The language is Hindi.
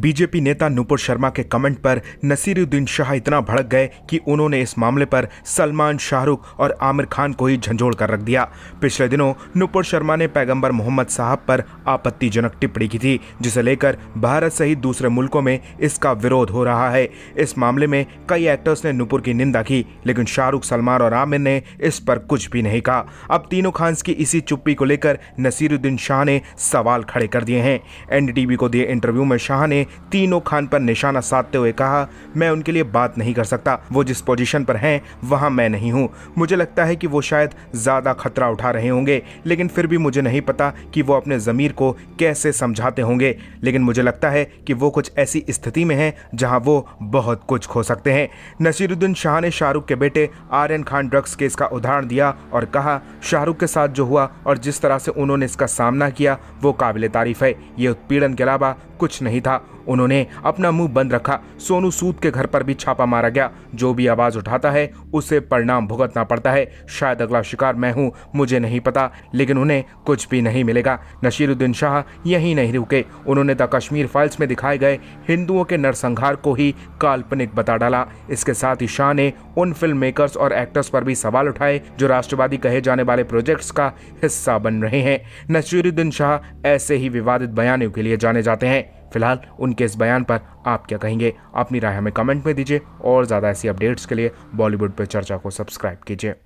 बीजेपी नेता नुपुर शर्मा के कमेंट पर नसीरुद्दीन शाह इतना भड़क गए कि उन्होंने इस मामले पर सलमान शाहरुख और आमिर खान को ही झंझोड़ कर रख दिया पिछले दिनों नुपुर शर्मा ने पैगंबर मोहम्मद साहब पर आपत्तिजनक टिप्पणी की थी जिसे लेकर भारत सहित दूसरे मुल्कों में इसका विरोध हो रहा है इस मामले में कई एक्टर्स ने नुपुर की निंदा की लेकिन शाहरुख सलमान और आमिर ने इस पर कुछ भी नहीं कहा अब तीनों खान की इसी चुप्पी को लेकर नसीरुद्दीन शाह ने सवाल खड़े कर दिए हैं एनडीटीवी को दिए इंटरव्यू में शाह ने तीनों खान पर निशाना साधते हुए कहा मैं उनके लिए बात नहीं कर सकता वो जिस पोजीशन पर हैं वहां मैं नहीं हूं मुझे लगता है कि वो शायद ज़्यादा खतरा उठा रहे होंगे लेकिन फिर भी मुझे नहीं पता कि वो अपने ज़मीर को कैसे समझाते होंगे लेकिन मुझे लगता है कि वो कुछ ऐसी स्थिति में है जहां वो बहुत कुछ खो सकते हैं नसीरुद्दीन शाह ने शाहरुख के बेटे आर्यन खान ड्रग्स केस का उदाहरण दिया और कहा शाहरुख के साथ जो हुआ और जिस तरह से उन्होंने इसका सामना किया वो काबिल तारीफ है ये उत्पीड़न के अलावा कुछ नहीं था उन्होंने अपना मुंह बंद रखा सोनू सूद के घर पर भी छापा मारा गया जो भी आवाज उठाता है उसे परिणाम भुगतना पड़ता है शायद अगला शिकार मैं हूँ मुझे नहीं पता लेकिन उन्हें कुछ भी नहीं मिलेगा नशीरुद्दीन शाह यही नहीं रुके उन्होंने द कश्मीर फाइल्स में दिखाए गए हिंदुओं के नरसंहार को ही काल्पनिक बता डाला इसके साथ ही शाह ने उन फिल्म मेकर्स और एक्टर्स पर भी सवाल उठाए जो राष्ट्रवादी कहे जाने वाले प्रोजेक्ट्स का हिस्सा बन रहे हैं नशीरुद्दीन शाह ऐसे ही विवादित बयानों के लिए जाने जाते हैं फिलहाल उनके इस बयान पर आप क्या कहेंगे अपनी राय हमें कमेंट में दीजिए और ज़्यादा ऐसी अपडेट्स के लिए बॉलीवुड पर चर्चा को सब्सक्राइब कीजिए